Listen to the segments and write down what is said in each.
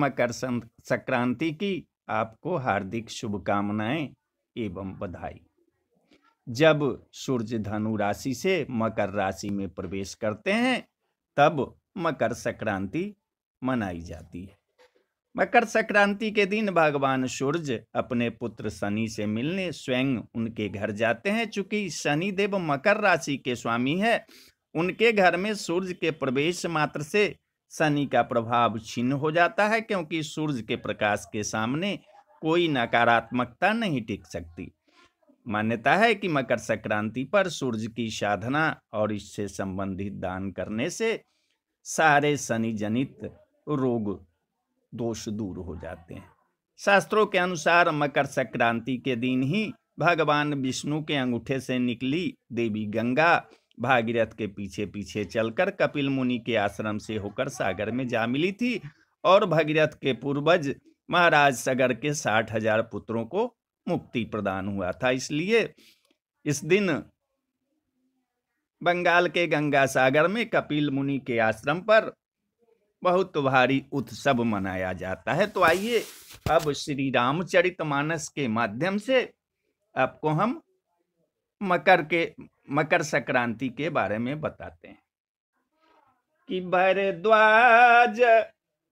मकर संक्रांति की आपको हार्दिक शुभकामनाएं एवं बधाई जब सूर्य धनु राशि से मकर राशि में प्रवेश करते हैं तब मकर संक्रांति मनाई जाती है मकर संक्रांति के दिन भगवान सूर्य अपने पुत्र शनि से मिलने स्वयं उनके घर जाते हैं चूंकि शनि देव मकर राशि के स्वामी है उनके घर में सूर्य के प्रवेश मात्र से शनि का प्रभाव छिन्न हो जाता है क्योंकि सूर्य के प्रकाश के सामने कोई नकारात्मकता नहीं टिक सकती मान्यता है कि मकर संक्रांति पर सूर्य की साधना और इससे संबंधित दान करने से सारे शनि जनित रोग दोष दूर हो जाते हैं शास्त्रों के अनुसार मकर संक्रांति के दिन ही भगवान विष्णु के अंगूठे से निकली देवी गंगा भागीरथ के पीछे पीछे चलकर कपिल मुनि के आश्रम से होकर सागर में जा मिली थी और भागीरथ के पूर्वज महाराज सागर के साठ हजार पुत्रों को मुक्ति प्रदान हुआ था इसलिए इस दिन बंगाल के गंगा सागर में कपिल मुनि के आश्रम पर बहुत भारी उत्सव मनाया जाता है तो आइए अब श्री रामचरितमानस के माध्यम से आपको हम मकर के मकर संक्रांति के बारे में बताते हैं कि भरद्वाज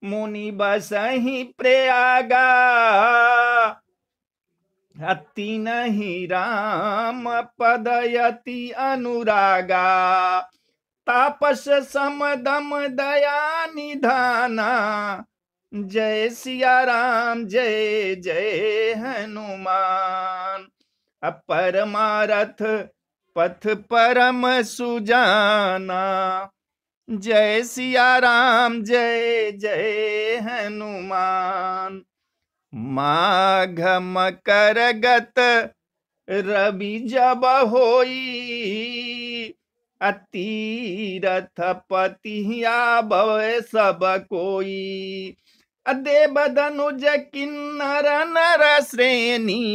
मुनि ही प्रयागा अति नहीं राम पदयति अनुरागा तापस समदम दया निधाना जय सिया राम जय जय हनुमान अपरमारथ पथ परम सुजाना जय सिया राम जय जय हनुमान माघ मकर गत रवि जब होई अतीरथ पतिया बवे सब कोई अदे बदनुज किन्नर नर श्रेणी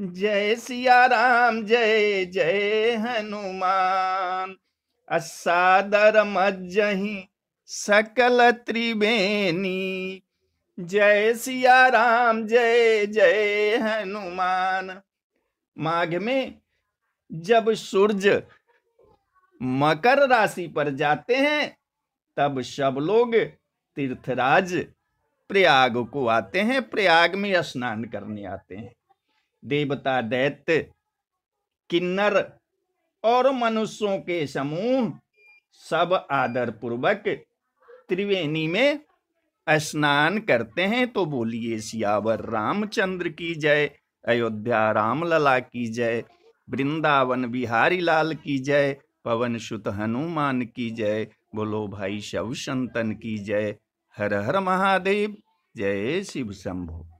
जय सिया राम जय जय हनुमान असादर मज्जही सकल त्रिवेणी जय सिया राम जय जय हनुमान माघ में जब सूर्य मकर राशि पर जाते हैं तब सब लोग तीर्थराज प्रयाग को आते हैं प्रयाग में स्नान करने आते हैं देवता दैत्य किन्नर और मनुष्यों के समूह सब आदर पूर्वक त्रिवेणी में स्नान करते हैं तो बोलिए सियावर रामचंद्र की जय अयोध्या राम लला की जय वृंदावन बिहारी लाल की जय पवन सुत हनुमान की जय बोलो भाई शव संतन की जय हर हर महादेव जय शिव शंभो